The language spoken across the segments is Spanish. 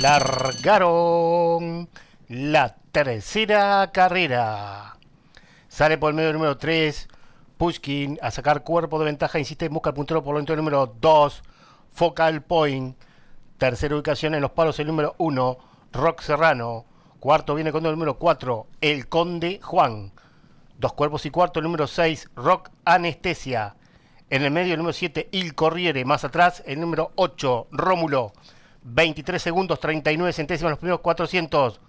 largaron la tercera carrera. Sale por el medio el número 3, Pushkin a sacar cuerpo de ventaja, insiste, busca el puntero por lo del número 2, Focal Point. Tercera ubicación en los palos el número 1, Rock Serrano. Cuarto viene con el número 4, El Conde Juan. Dos cuerpos y cuarto, el número 6, Rock Anestesia. En el medio el número 7, Il Corriere. Más atrás el número 8, Rómulo. 23 segundos, 39 centésimas, los primeros 400.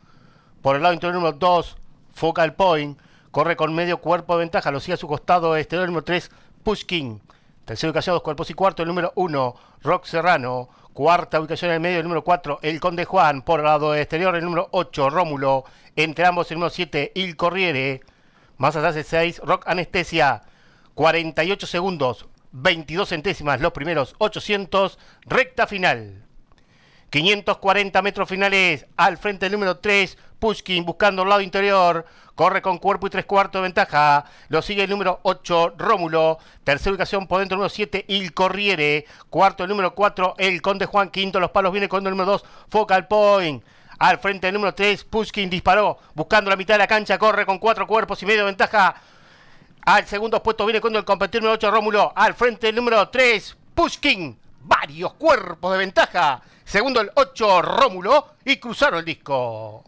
Por el lado interior número 2, Focal Point. Corre con medio cuerpo de ventaja, lo sigue a su costado exterior número 3, Pushkin. Tercera ubicación, dos cuerpos y cuarto, el número 1, Rock Serrano. Cuarta ubicación en el medio, el número 4, El Conde Juan. Por el lado exterior, el número 8, Rómulo. Entre ambos, el número 7, Il Corriere. Más allá de 6, Rock Anestesia. 48 segundos, 22 centésimas, los primeros 800. Recta final. 540 metros finales al frente del número 3, Pushkin buscando el lado interior. Corre con cuerpo y tres cuartos de ventaja. Lo sigue el número 8, Rómulo. Tercera ubicación por dentro, el número 7, Il Corriere. Cuarto, el número 4, El Conde Juan. Quinto, los palos viene con el número 2, Focal Point. Al frente del número 3, Pushkin disparó. Buscando la mitad de la cancha, corre con cuatro cuerpos y medio de ventaja. Al segundo puesto viene con el competir número 8, Rómulo. Al frente el número 3, Pushkin varios cuerpos de ventaja. Segundo el 8 Rómulo y cruzaron el disco.